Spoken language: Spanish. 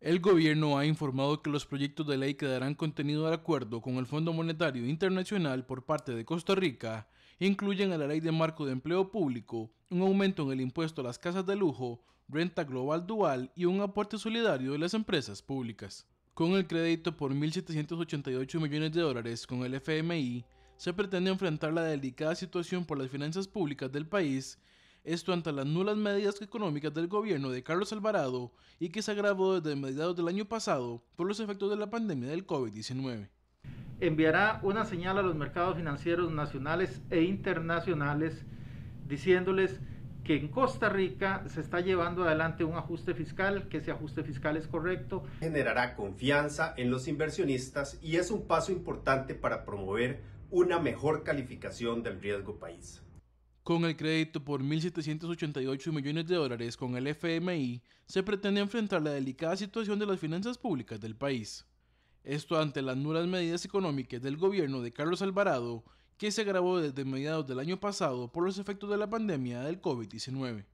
El gobierno ha informado que los proyectos de ley que darán contenido al acuerdo con el Fondo Monetario Internacional por parte de Costa Rica incluyen a la Ley de Marco de Empleo Público, un aumento en el impuesto a las casas de lujo, renta global dual y un aporte solidario de las empresas públicas. Con el crédito por 1.788 millones de dólares con el FMI, se pretende enfrentar la delicada situación por las finanzas públicas del país esto ante las nulas medidas económicas del gobierno de Carlos Alvarado y que se agravó desde mediados del año pasado por los efectos de la pandemia del COVID-19. Enviará una señal a los mercados financieros nacionales e internacionales diciéndoles que en Costa Rica se está llevando adelante un ajuste fiscal, que ese ajuste fiscal es correcto. Generará confianza en los inversionistas y es un paso importante para promover una mejor calificación del riesgo país. Con el crédito por 1.788 millones de dólares con el FMI, se pretende enfrentar la delicada situación de las finanzas públicas del país. Esto ante las duras medidas económicas del gobierno de Carlos Alvarado, que se agravó desde mediados del año pasado por los efectos de la pandemia del COVID-19.